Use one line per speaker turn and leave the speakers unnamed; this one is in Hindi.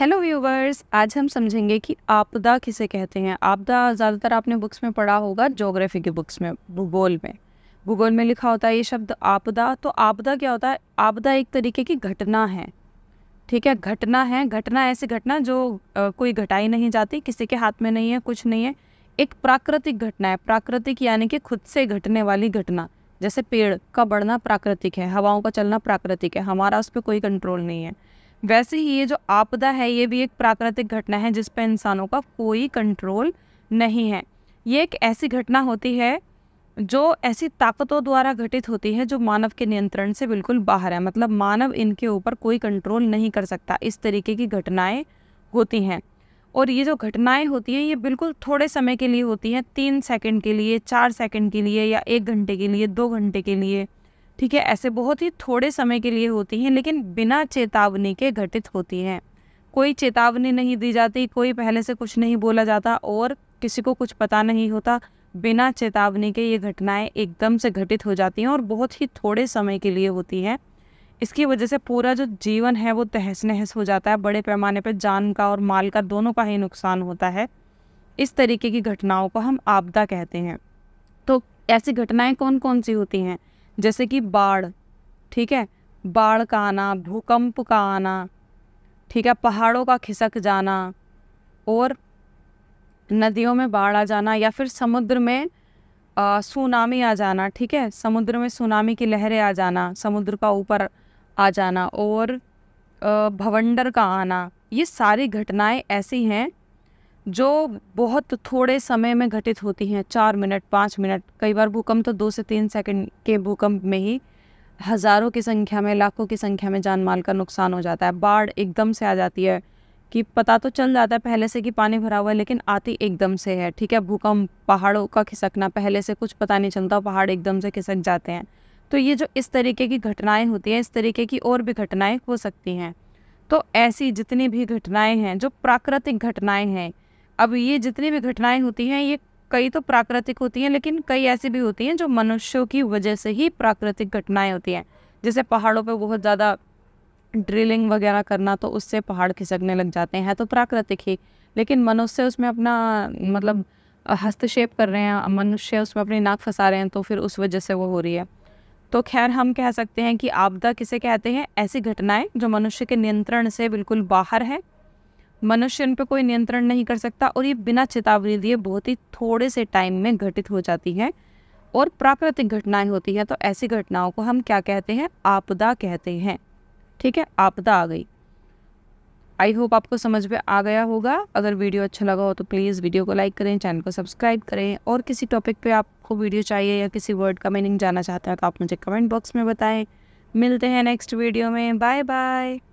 हेलो व्यूवर्स आज हम समझेंगे कि आपदा किसे कहते हैं आपदा ज़्यादातर आपने बुक्स में पढ़ा होगा जोग्राफी की बुक्स में भूगोल में भूगोल में लिखा होता है ये शब्द आपदा तो आपदा क्या होता है आपदा एक तरीके की घटना है ठीक है घटना है घटना ऐसी घटना जो आ, कोई घटाई नहीं जाती किसी के हाथ में नहीं है कुछ नहीं है एक प्राकृतिक घटना है प्राकृतिक यानी कि खुद से घटने वाली घटना जैसे पेड़ का बढ़ना प्राकृतिक है हवाओं का चलना प्राकृतिक है हमारा उस पर कोई कंट्रोल नहीं है वैसे ही ये जो आपदा है ये भी एक प्राकृतिक घटना है जिस पर इंसानों का कोई कंट्रोल नहीं है ये एक ऐसी घटना होती है जो ऐसी ताकतों द्वारा घटित होती है जो मानव के नियंत्रण से बिल्कुल बाहर है मतलब मानव इनके ऊपर कोई कंट्रोल नहीं कर सकता इस तरीके की घटनाएं होती हैं और ये जो घटनाएं होती हैं ये बिल्कुल थोड़े समय के लिए होती हैं तीन सेकंड के लिए चार सेकंड के लिए या एक घंटे के लिए दो घंटे के लिए ठीक है ऐसे बहुत ही थोड़े समय के लिए होती हैं लेकिन बिना चेतावनी के घटित होती हैं कोई चेतावनी नहीं दी जाती कोई पहले से कुछ नहीं बोला जाता और किसी को कुछ पता नहीं होता बिना चेतावनी के ये घटनाएं एकदम से घटित हो जाती हैं और बहुत ही थोड़े समय के लिए होती हैं इसकी वजह से पूरा जो जीवन है वो तहस नहस हो जाता है बड़े पैमाने पर जान का और माल का दोनों का ही नुकसान होता है इस तरीके की घटनाओं को हम आपदा कहते हैं तो ऐसी घटनाएं कौन कौन सी होती हैं जैसे कि बाढ़ ठीक है बाढ़ का आना भूकंप का आना ठीक है पहाड़ों का खिसक जाना और नदियों में बाढ़ आ जाना या फिर समुद्र में सुनामी आ जाना ठीक है समुद्र में सुनामी की लहरें आ जाना समुद्र का ऊपर आ जाना और भवंडर का आना ये सारी घटनाएं ऐसी हैं जो बहुत थोड़े समय में घटित होती हैं चार मिनट पाँच मिनट कई बार भूकंप तो दो से तीन सेकंड के भूकंप में ही हज़ारों की संख्या में लाखों की संख्या में जान माल का नुकसान हो जाता है बाढ़ एकदम से आ जाती है कि पता तो चल जाता है पहले से कि पानी भरा हुआ है लेकिन आती एकदम से है ठीक है भूकंप पहाड़ों का खिसकना पहले से कुछ पता नहीं चलता पहाड़ एकदम से खिसक जाते हैं तो ये जो इस तरीके की घटनाएं होती हैं इस तरीके की और भी घटनाएं हो सकती हैं तो ऐसी जितनी भी घटनाएं हैं जो प्राकृतिक घटनाएं हैं अब ये जितनी भी घटनाएं होती हैं ये कई तो प्राकृतिक होती हैं लेकिन कई ऐसी भी होती हैं जो मनुष्यों की वजह से ही प्राकृतिक घटनाएं होती हैं जैसे पहाड़ों पे बहुत ज़्यादा ड्रिलिंग वगैरह करना तो उससे पहाड़ खिसकने लग जाते हैं तो प्राकृतिक ही लेकिन मनुष्य उसमें अपना मतलब हस्तक्षेप कर रहे हैं मनुष्य उसमें अपनी नाक फंसा रहे हैं तो फिर उस वजह से वो हो रही है तो खैर हम कह सकते हैं कि आपदा किसे कहते हैं ऐसी घटनाएं जो मनुष्य के नियंत्रण से बिल्कुल बाहर हैं मनुष्य इन पर कोई नियंत्रण नहीं कर सकता और ये बिना चेतावनी दिए बहुत ही थोड़े से टाइम में घटित हो जाती है और प्राकृतिक घटनाएं होती हैं तो ऐसी घटनाओं को हम क्या कहते हैं आपदा कहते हैं ठीक है आपदा आ गई आई होप आपको समझ में आ गया होगा अगर वीडियो अच्छा लगा हो तो प्लीज़ वीडियो को लाइक करें चैनल को सब्सक्राइब करें और किसी टॉपिक पे आपको वीडियो चाहिए या किसी वर्ड का मीनिंग जाना चाहते हैं तो आप मुझे कमेंट बॉक्स में बताएं मिलते हैं नेक्स्ट वीडियो में बाय बाय